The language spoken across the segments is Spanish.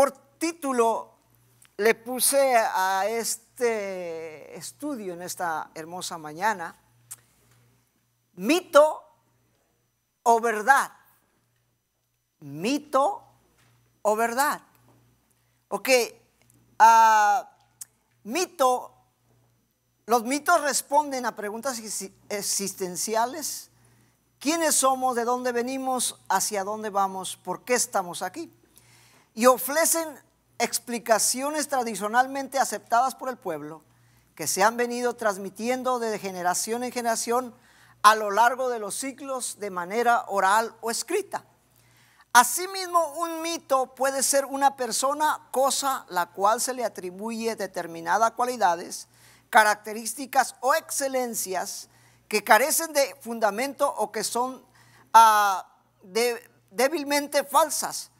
Por título le puse a este estudio en esta hermosa mañana, mito o verdad. Mito o verdad. Ok, ah, mito, los mitos responden a preguntas existenciales. ¿Quiénes somos? ¿De dónde venimos? ¿Hacia dónde vamos? ¿Por qué estamos aquí? y ofrecen explicaciones tradicionalmente aceptadas por el pueblo que se han venido transmitiendo de generación en generación a lo largo de los siglos de manera oral o escrita. Asimismo, un mito puede ser una persona, cosa la cual se le atribuye determinadas cualidades, características o excelencias que carecen de fundamento o que son ah, débilmente falsas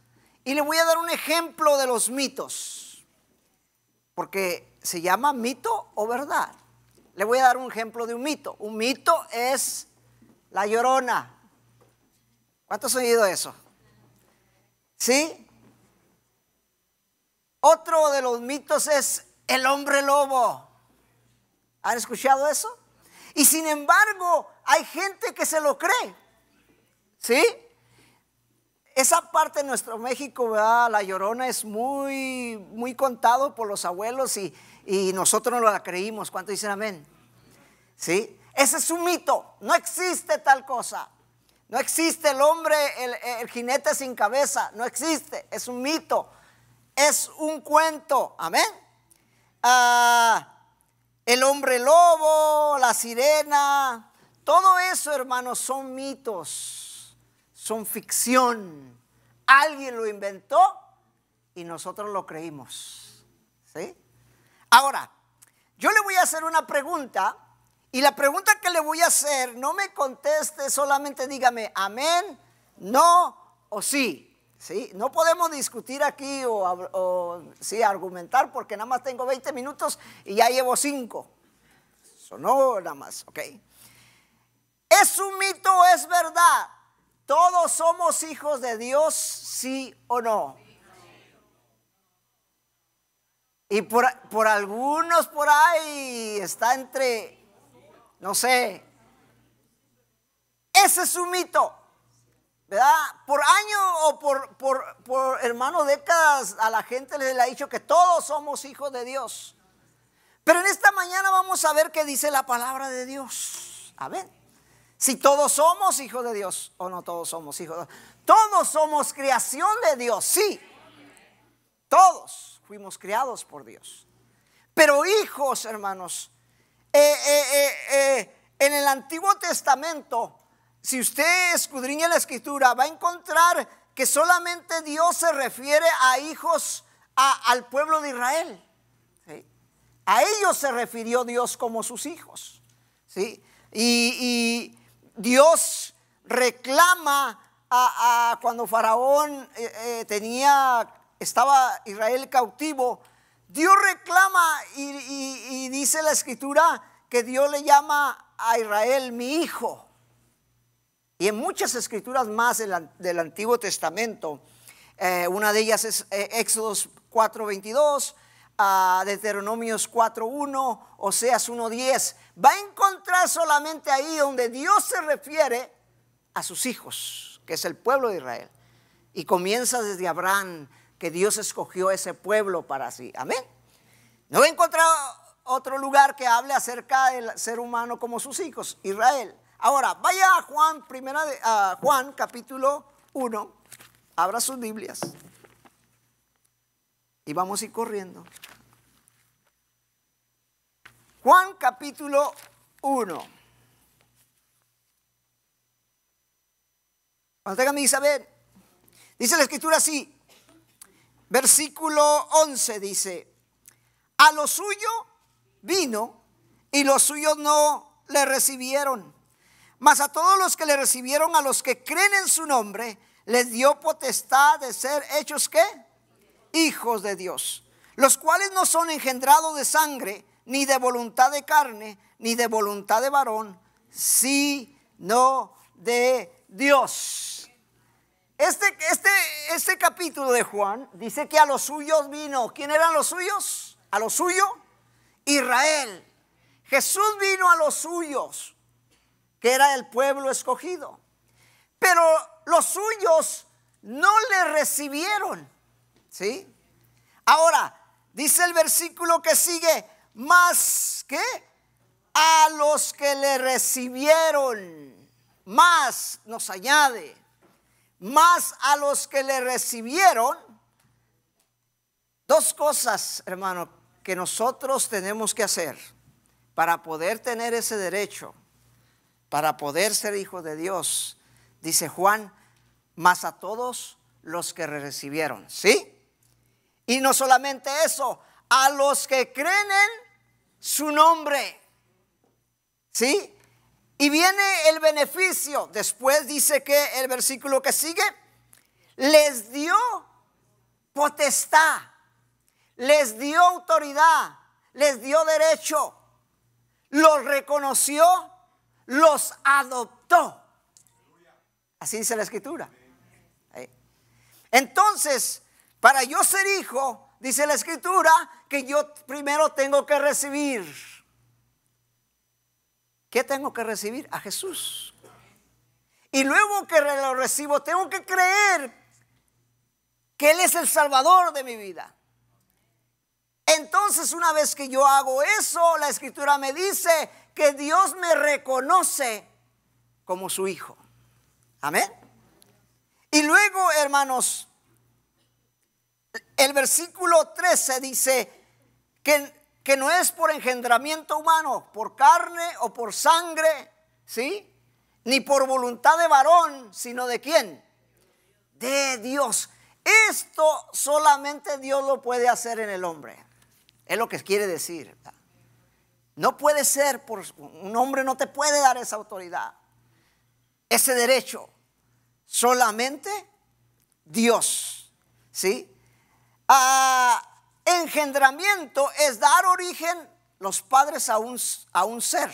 y le voy a dar un ejemplo de los mitos, porque se llama mito o verdad. Le voy a dar un ejemplo de un mito. Un mito es la llorona. ¿Cuántos han oído eso? ¿Sí? Otro de los mitos es el hombre lobo. ¿Han escuchado eso? Y sin embargo, hay gente que se lo cree. ¿Sí? esa parte de nuestro México, la llorona es muy, muy contado por los abuelos y, nosotros no la creímos. ¿Cuánto dicen amén? ¿Sí? Ese es un mito, no existe tal cosa. No existe el hombre, el, jinete sin cabeza, no existe, es un mito, es un cuento, amén. Ah, el hombre lobo, la sirena, todo eso, hermanos, son mitos son ficción. Alguien lo inventó y nosotros lo creímos. ¿Sí? Ahora, yo le voy a hacer una pregunta y la pregunta que le voy a hacer no me conteste, solamente dígame amén, no o sí. ¿Sí? No podemos discutir aquí o, argumentar porque nada más tengo 20 minutos y ya llevo 5. sonó nada más, ¿ok? ¿Es un mito o es verdad? Todos somos hijos de Dios, sí o no. Y por, algunos por ahí está entre, no sé, ese es un mito, ¿verdad? Por año o por, por, hermano décadas a la gente le ha dicho que todos somos hijos de Dios. Pero en esta mañana vamos a ver qué dice la palabra de Dios. Amén. Si todos somos hijos de Dios o no todos somos hijos de Dios. Todos somos creación de Dios, sí. Todos fuimos criados por Dios. Pero hijos, hermanos, eh, eh, eh, en el Antiguo Testamento, si usted escudriña la escritura, va a encontrar que solamente Dios se refiere a hijos, al pueblo de Israel. A ellos se refirió Dios como sus hijos. ¿sí? y Dios reclama a, cuando Faraón eh, eh, tenía, estaba Israel cautivo, Dios reclama y, dice la escritura que Dios le llama a Israel mi hijo. Y en muchas escrituras más del, Antiguo Testamento, eh, una de ellas es Éxodos 4:22, a Deuteronomios 4.1, Oseas 1.10, va a encontrar solamente ahí donde Dios se refiere a sus hijos, que es el pueblo de Israel. Y comienza desde Abraham, que Dios escogió ese pueblo para sí. Amén. No a encontrar otro lugar que hable acerca del ser humano como sus hijos, Israel. Ahora, vaya a Juan, primera de, a Juan capítulo 1, abra sus Biblias. Y vamos a ir corriendo. Juan capítulo 1. Cuando Isabel, dice la escritura así, versículo 11 dice, a lo suyo vino y los suyos no le recibieron, mas a todos los que le recibieron, a los que creen en su nombre, les dio potestad de ser hechos qué? hijos de Dios, los cuales no son engendrados de sangre, ni de voluntad de carne, ni de voluntad de varón, sino de Dios. Este, este, este capítulo de Juan dice que a los suyos vino. ¿Quién eran los suyos? A los suyos, Israel. Jesús vino a los suyos, que era el pueblo escogido. Pero los suyos no le recibieron. ¿Sí? Ahora, dice el versículo que sigue, más que a los que le recibieron, más nos añade, más a los que le recibieron. Dos cosas, hermano, que nosotros tenemos que hacer para poder tener ese derecho, para poder ser hijo de Dios. Dice Juan, más a todos los que recibieron, ¿sí? Y no solamente eso, a los que creen en su nombre. ¿Sí? Y viene el beneficio. Después dice que el versículo que sigue, les dio potestad, les dio autoridad, les dio derecho, los reconoció, los adoptó. Así dice la escritura. Entonces, para yo ser hijo, dice la escritura, que yo primero tengo que recibir. ¿Qué tengo que recibir? A Jesús. Y luego que lo recibo, tengo que creer que Él es el Salvador de mi vida. Entonces una vez que yo hago eso, la escritura me dice que Dios me reconoce como su hijo. Amén. Y luego, hermanos, el versículo 13 dice que, que no es por engendramiento humano, por carne o por sangre, ¿sí? Ni por voluntad de varón, sino de quién? De Dios. Esto solamente Dios lo puede hacer en el hombre. Es lo que quiere decir. No puede ser, por, un hombre no te puede dar esa autoridad, ese derecho. Solamente Dios. ¿Sí? Ah, engendramiento es dar origen los padres a un, a un ser.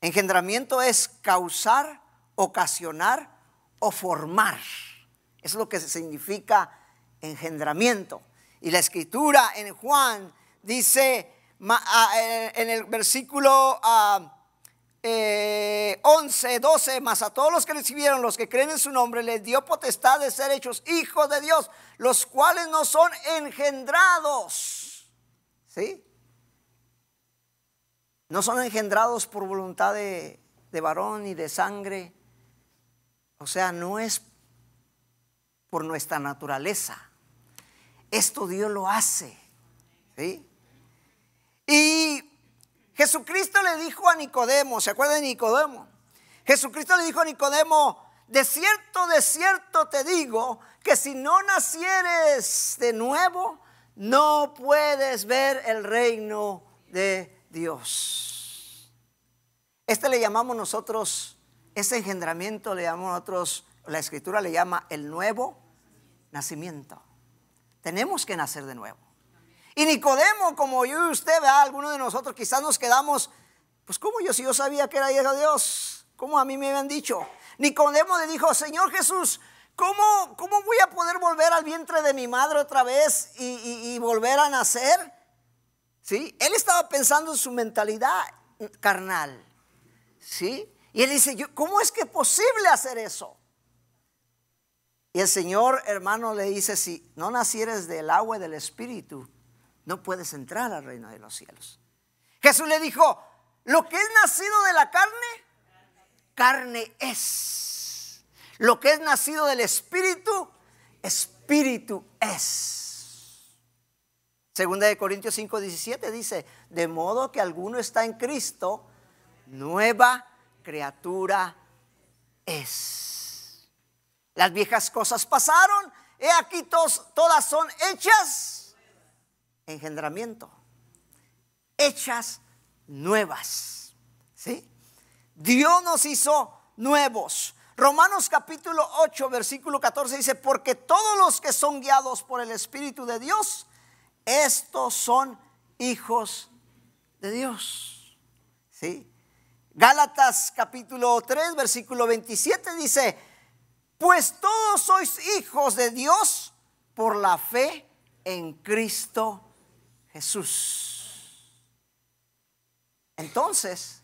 Engendramiento es causar, ocasionar o formar. Es lo que significa engendramiento. Y la escritura en Juan dice ah, eh, en el versículo ah, 11, eh, 12, más a todos los que recibieron, los que creen en su nombre, les dio potestad de ser hechos hijos de Dios, los cuales no son engendrados. ¿Sí? No son engendrados por voluntad de, de varón y de sangre. O sea, no es por nuestra naturaleza. Esto Dios lo hace. ¿Sí? Y Jesucristo le dijo a Nicodemo, ¿se acuerda de Nicodemo? Jesucristo le dijo a Nicodemo, de cierto, de cierto te digo que si no nacieres de nuevo, no puedes ver el reino de Dios. Este le llamamos nosotros, ese engendramiento le llamamos nosotros, la escritura le llama el nuevo nacimiento. Tenemos que nacer de nuevo. Y Nicodemo, como yo y usted, ¿verdad? algunos de nosotros quizás nos quedamos, pues como yo si yo sabía que era hijo de Dios, como a mí me habían dicho. Nicodemo le dijo, Señor Jesús, ¿cómo, cómo voy a poder volver al vientre de mi madre otra vez y, y volver a nacer? ¿Sí? Él estaba pensando en su mentalidad carnal. ¿Sí? Y él dice, ¿cómo es que es posible hacer eso? Y el Señor, hermano, le dice, si no nacieres del agua y del Espíritu, no puedes entrar al reino de los cielos. Jesús le dijo, lo que es nacido de la carne, carne es. Lo que es nacido del espíritu, espíritu es. Segunda de Corintios 5, 17 dice, de modo que alguno está en Cristo, nueva criatura es. Las viejas cosas pasaron, he aquí todas son hechas engendramiento, hechas nuevas. ¿Sí? Dios nos hizo nuevos. Romanos capítulo 8, versículo 14 dice, porque todos los que son guiados por el Espíritu de Dios, estos son hijos de Dios. ¿Sí? Gálatas capítulo 3, versículo 27 dice, pues todos sois hijos de Dios por la fe en Cristo Jesús. Entonces,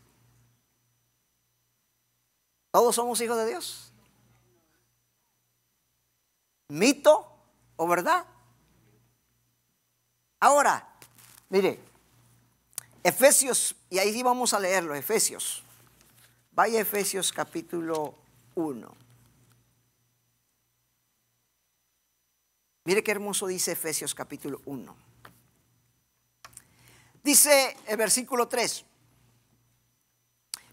¿todos somos hijos de Dios? ¿Mito o verdad? Ahora, mire, Efesios, y ahí vamos a leerlo, Efesios. Vaya Efesios capítulo 1. Mire qué hermoso dice Efesios capítulo 1. Dice el versículo 3,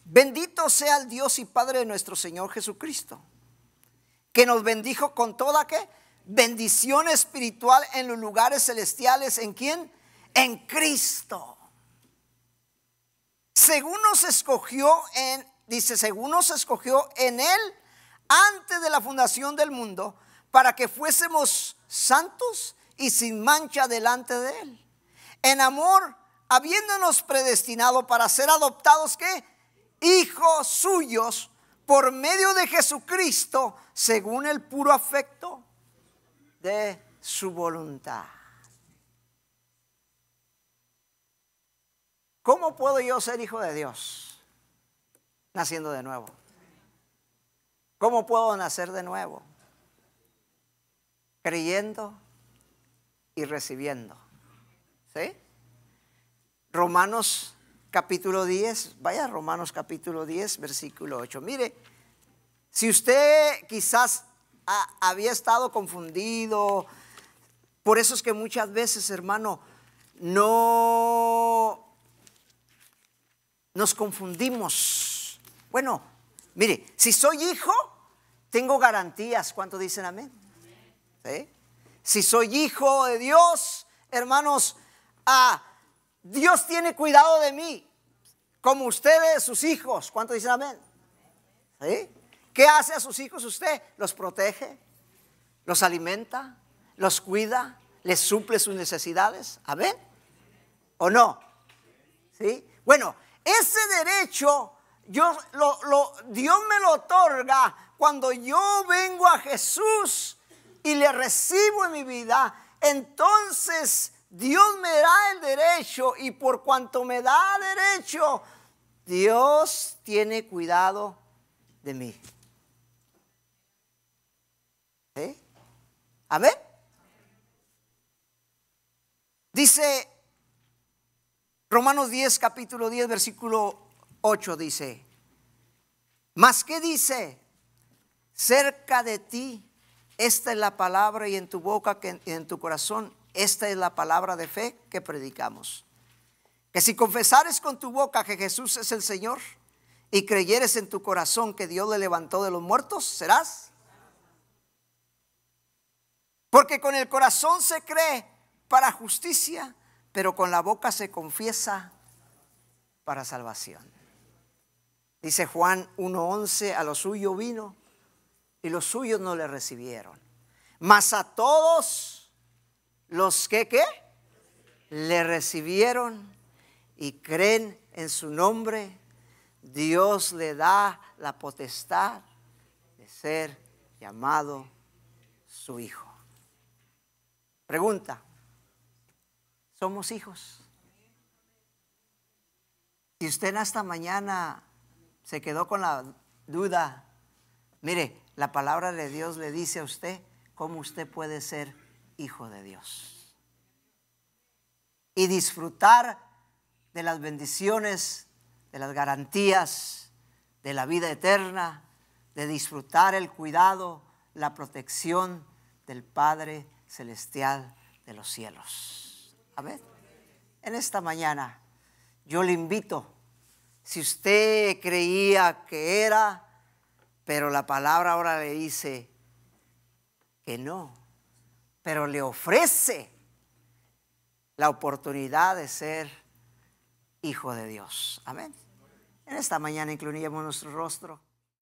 bendito sea el Dios y Padre de nuestro Señor Jesucristo, que nos bendijo con toda que bendición espiritual en los lugares celestiales, ¿en quién? En Cristo. Según nos escogió en, dice, según nos escogió en Él antes de la fundación del mundo, para que fuésemos santos y sin mancha delante de Él. En amor habiéndonos predestinado para ser adoptados, que Hijos suyos por medio de Jesucristo, según el puro afecto de su voluntad. ¿Cómo puedo yo ser hijo de Dios? Naciendo de nuevo. ¿Cómo puedo nacer de nuevo? Creyendo y recibiendo. ¿Sí? Romanos capítulo 10, vaya Romanos capítulo 10, versículo 8. Mire, si usted quizás había estado confundido, por eso es que muchas veces, hermano, no nos confundimos. Bueno, mire, si soy hijo, tengo garantías. ¿Cuánto dicen amén? Si soy hijo de Dios, hermanos, a ah, Dios tiene cuidado de mí, como ustedes, sus hijos. ¿Cuánto dicen amén? ¿Sí? ¿Qué hace a sus hijos usted? Los protege, los alimenta, los cuida, les suple sus necesidades. ¿Amén? ¿O no? ¿Sí? Bueno, ese derecho yo, lo, lo, Dios me lo otorga cuando yo vengo a Jesús y le recibo en mi vida. Entonces Dios me da el derecho y por cuanto me da derecho, Dios tiene cuidado de mí. ¿Eh? ver. Dice Romanos 10, capítulo 10, versículo 8, dice, mas que dice, cerca de ti, esta es la palabra y en tu boca Y en tu corazón esta es la palabra de fe que predicamos. Que si confesares con tu boca que Jesús es el Señor y creyeres en tu corazón que Dios le levantó de los muertos, serás. Porque con el corazón se cree para justicia, pero con la boca se confiesa para salvación. Dice Juan 1.11, a lo suyo vino y los suyos no le recibieron. Mas a todos los que, Le recibieron y creen en su nombre, Dios le da la potestad de ser llamado su hijo. Pregunta, ¿somos hijos? Si usted hasta mañana se quedó con la duda, mire, la palabra de Dios le dice a usted cómo usted puede ser hijo de Dios. Y disfrutar de las bendiciones, de las garantías, de la vida eterna, de disfrutar el cuidado, la protección del Padre Celestial de los cielos. ¿A ver? En esta mañana yo le invito, si usted creía que era, pero la palabra ahora le dice que no, pero le ofrece la oportunidad de ser hijo de Dios. Amén. En esta mañana incluíamos nuestro rostro.